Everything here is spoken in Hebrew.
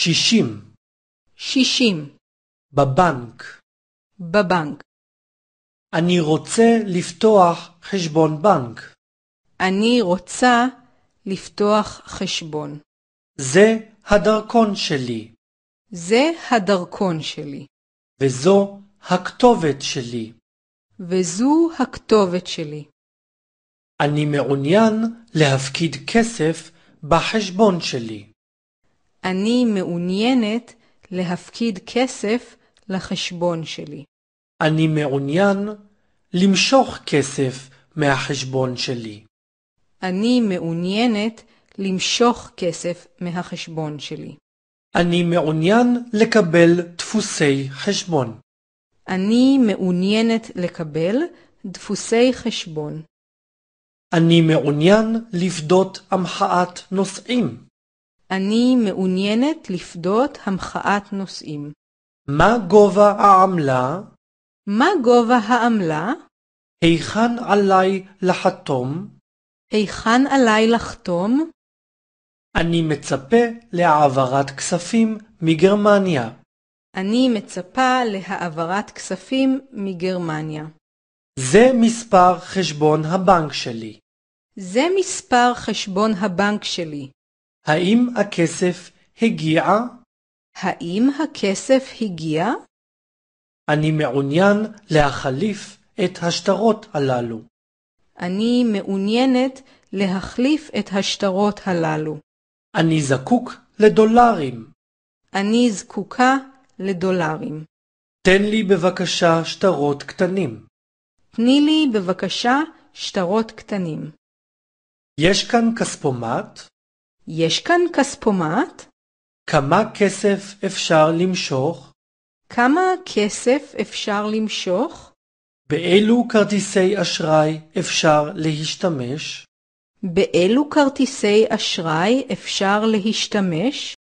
שישים. שישים. בבנק. בבנק. אני רוצה לפתוח חשבון בנק. אני רוצה לפתוח חשבון. זה הדרכון שלי. זה הדרכון שלי. וזו הכתובת שלי. וזו הכתובת שלי. אני מעוניין להפקיד כסף בחשבון שלי. אני מעוניינת להפקיד כסף לחשבון שלי. אני מעוניין למשוך כסף מהחשבון שלי. אני מעוניינת למשוך כסף מהחשבון שלי. אני מעוניין לקבל דפוסי חשבון. אני מעוניינת לקבל דפוסי חשבון. אני מעוניין לפדות המחאת נוסעים. אני מעוניינת לפדות המחאת נושאים. מה גובה העמלה? מה גובה העמלה? היכן עליי לחתום? היכן עליי לחתום? אני מצפה להעברת כספים מגרמניה. אני מצפה להעברת כספים מגרמניה. זה מספר חשבון הבנק שלי. זה מספר חשבון הבנק שלי. האם הכסף הגיע? האם הכסף הגיע? אני מעוניין להחליף את השטרות הללו. אני מעוניינת להחליף את השטרות הללו. אני זקוק לדולרים. אני זקוקה לדולרים. תן לי בבקשה שטרות קטנים. תני לי בבקשה שטרות קטנים. יש כאן כספומט? יש כאן כספומט? כמה כסף אפשר למשוך? כמה כסף אפשר למשוך? באילו כרטיסי אשראי אפשר להשתמש? באילו כרטיסי אשראי אפשר להשתמש?